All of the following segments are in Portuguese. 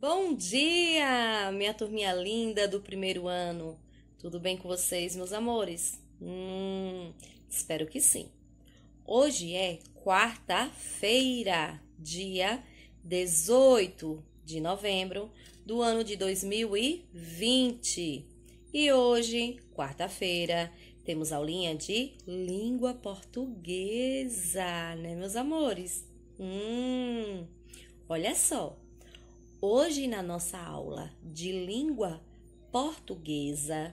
Bom dia, minha turminha linda do primeiro ano. Tudo bem com vocês, meus amores? Hum, espero que sim. Hoje é quarta-feira, dia 18 de novembro do ano de 2020. E hoje, quarta-feira, temos aulinha de língua portuguesa, né, meus amores? Hum, olha só. Hoje, na nossa aula de língua portuguesa,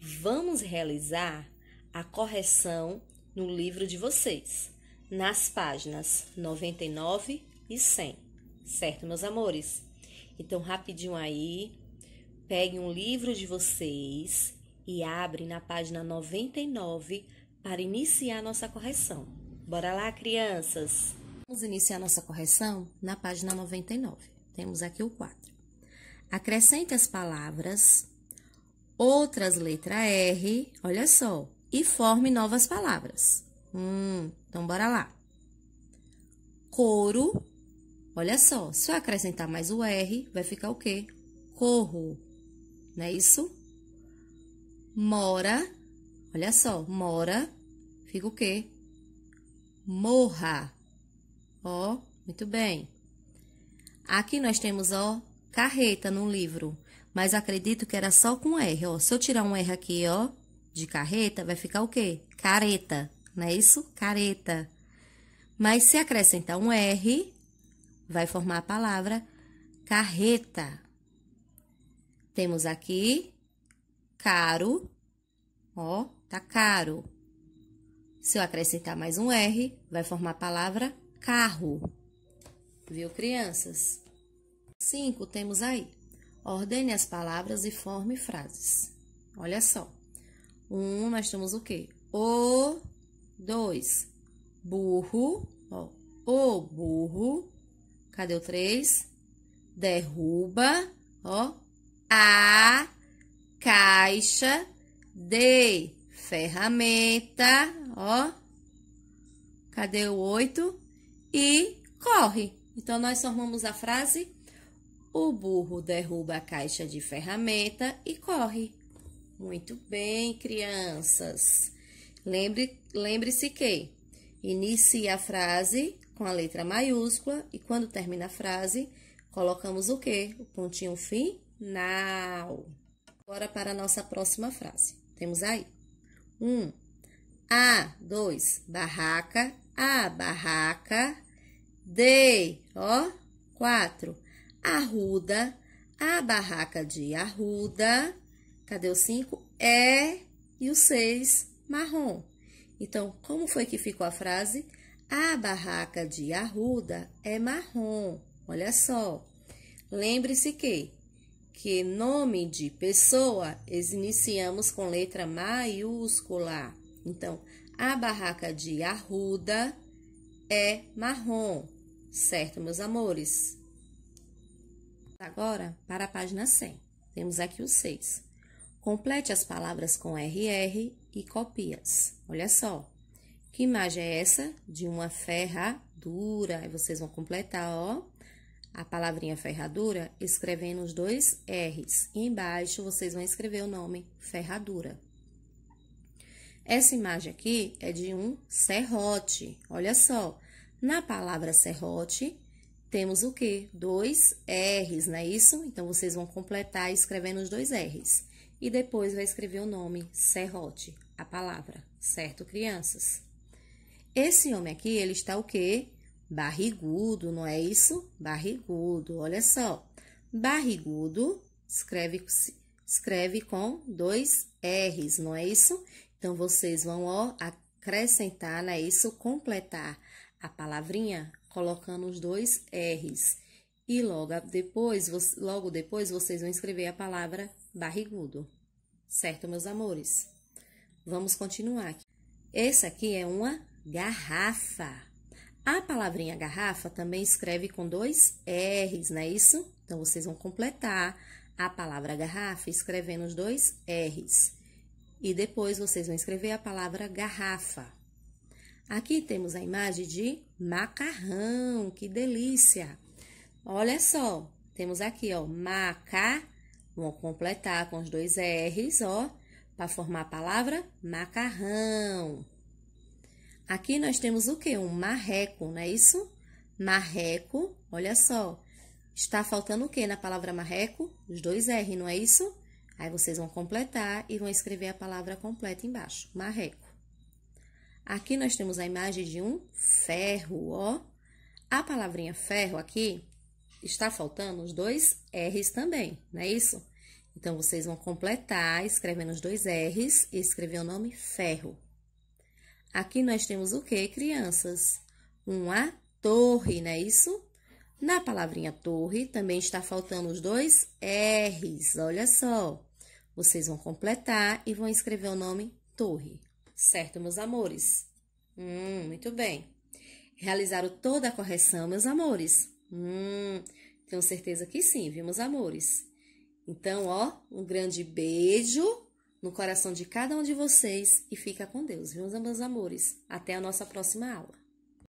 vamos realizar a correção no livro de vocês, nas páginas 99 e 100, certo, meus amores? Então, rapidinho aí, pegue um livro de vocês e abre na página 99 para iniciar nossa correção. Bora lá, crianças! Vamos iniciar nossa correção na página 99. Temos aqui o 4. Acrescente as palavras, outras letra R, olha só, e forme novas palavras. Hum, então bora lá. Couro, olha só, se eu acrescentar mais o R, vai ficar o quê? Corro, não é isso? Mora, olha só, mora, fica o quê? Morra. Ó, muito bem. Aqui nós temos, ó, carreta no livro, mas acredito que era só com R, ó. Se eu tirar um R aqui, ó, de carreta, vai ficar o quê? Careta, não é isso? Careta. Mas se acrescentar um R, vai formar a palavra carreta. Temos aqui caro, ó, tá caro. Se eu acrescentar mais um R, vai formar a palavra carro. Viu, crianças? cinco Temos aí. Ordene as palavras e forme frases. Olha só. Um, nós temos o quê? O. dois Burro. Ó, o burro. Cadê o três Derruba. Ó. A caixa de ferramenta. Ó. Cadê o oito E corre. Então, nós formamos a frase: O burro derruba a caixa de ferramenta e corre. Muito bem, crianças. Lembre-se lembre que inicie a frase com a letra maiúscula e quando termina a frase, colocamos o quê? O pontinho final. Agora para a nossa próxima frase. Temos aí. Um, a, dois, barraca, a barraca D, ó, quatro. Arruda, a barraca de arruda. Cadê o cinco? É e o seis, marrom. Então, como foi que ficou a frase? A barraca de arruda é marrom. Olha só. Lembre-se que que nome de pessoa iniciamos com letra maiúscula. Então, a barraca de arruda é marrom, certo, meus amores? Agora, para a página 100, temos aqui o 6. Complete as palavras com RR e copias. Olha só, que imagem é essa? De uma ferradura. Aí vocês vão completar, ó, a palavrinha ferradura escrevendo os dois R's. E embaixo vocês vão escrever o nome ferradura. Essa imagem aqui é de um serrote. Olha só, na palavra serrote, temos o quê? Dois R's, não é isso? Então, vocês vão completar escrevendo os dois R's. E depois vai escrever o nome, serrote, a palavra, certo, crianças? Esse homem aqui, ele está o quê? Barrigudo, não é isso? Barrigudo, olha só. Barrigudo, escreve, escreve com dois R's, não é isso? Então, vocês vão, ó, acrescentar, né? Isso completar a palavrinha colocando os dois R's. E logo depois, logo depois vocês vão escrever a palavra barrigudo. Certo, meus amores? Vamos continuar aqui. Essa aqui é uma garrafa. A palavrinha garrafa também escreve com dois R's, não é isso? Então, vocês vão completar a palavra garrafa escrevendo os dois R's. E depois vocês vão escrever a palavra garrafa. Aqui temos a imagem de macarrão, que delícia! Olha só, temos aqui, ó, maca, Vou completar com os dois R's, ó, para formar a palavra macarrão. Aqui nós temos o que? Um marreco, não é isso? Marreco, olha só. Está faltando o quê na palavra marreco? Os dois R, não é isso? Aí vocês vão completar e vão escrever a palavra completa embaixo, marreco. Aqui nós temos a imagem de um ferro, ó. A palavrinha ferro aqui está faltando os dois R's também, não é isso? Então, vocês vão completar escrevendo os dois R's e escrever o nome ferro. Aqui nós temos o que, crianças? Uma torre, não é isso? Na palavrinha torre também está faltando os dois R's, olha só. Vocês vão completar e vão escrever o nome torre, certo, meus amores? Hum, muito bem. Realizaram toda a correção, meus amores? Hum, tenho certeza que sim, viu, meus amores? Então, ó, um grande beijo no coração de cada um de vocês e fica com Deus, viu, meus amores? Até a nossa próxima aula.